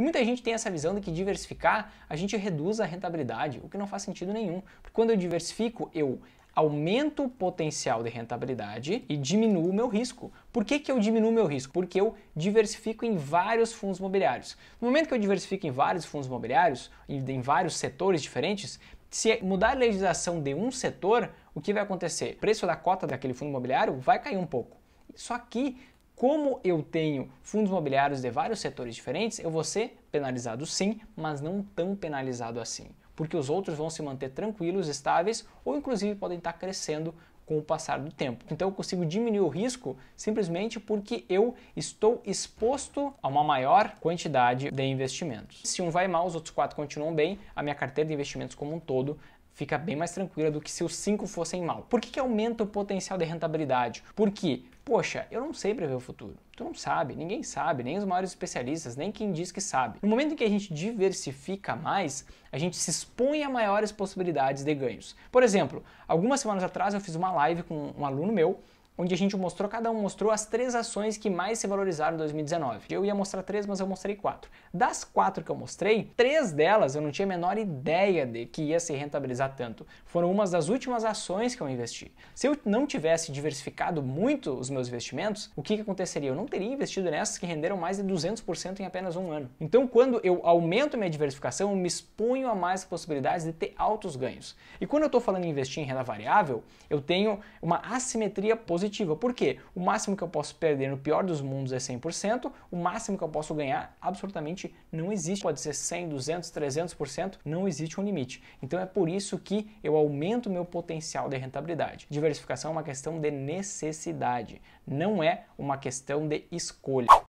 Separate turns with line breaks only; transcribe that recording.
E muita gente tem essa visão de que diversificar a gente reduz a rentabilidade, o que não faz sentido nenhum. Porque quando eu diversifico, eu aumento o potencial de rentabilidade e diminuo o meu risco. Por que, que eu diminuo o meu risco? Porque eu diversifico em vários fundos imobiliários. No momento que eu diversifico em vários fundos imobiliários, em vários setores diferentes, se mudar a legislação de um setor, o que vai acontecer? O preço da cota daquele fundo imobiliário vai cair um pouco. Só que como eu tenho fundos imobiliários de vários setores diferentes, eu vou ser penalizado sim, mas não tão penalizado assim, porque os outros vão se manter tranquilos, estáveis ou inclusive podem estar crescendo com o passar do tempo. Então eu consigo diminuir o risco simplesmente porque eu estou exposto a uma maior quantidade de investimentos. Se um vai mal, os outros quatro continuam bem, a minha carteira de investimentos como um todo fica bem mais tranquila do que se os cinco fossem mal. Por que, que aumenta o potencial de rentabilidade? Porque Poxa, eu não sei prever o futuro. Tu não sabe, ninguém sabe, nem os maiores especialistas, nem quem diz que sabe. No momento em que a gente diversifica mais, a gente se expõe a maiores possibilidades de ganhos. Por exemplo, algumas semanas atrás eu fiz uma live com um aluno meu onde a gente mostrou, cada um mostrou as três ações que mais se valorizaram em 2019. Eu ia mostrar três, mas eu mostrei quatro. Das quatro que eu mostrei, três delas eu não tinha a menor ideia de que ia se rentabilizar tanto. Foram umas das últimas ações que eu investi. Se eu não tivesse diversificado muito os meus investimentos, o que, que aconteceria? Eu não teria investido nessas que renderam mais de 200% em apenas um ano. Então, quando eu aumento minha diversificação, eu me exponho a mais possibilidades de ter altos ganhos. E quando eu estou falando em investir em renda variável, eu tenho uma assimetria positiva positiva. Por quê? O máximo que eu posso perder no pior dos mundos é 100%, o máximo que eu posso ganhar absolutamente não existe. Pode ser 100, 200, 300%, não existe um limite. Então é por isso que eu aumento meu potencial de rentabilidade. Diversificação é uma questão de necessidade, não é uma questão de escolha.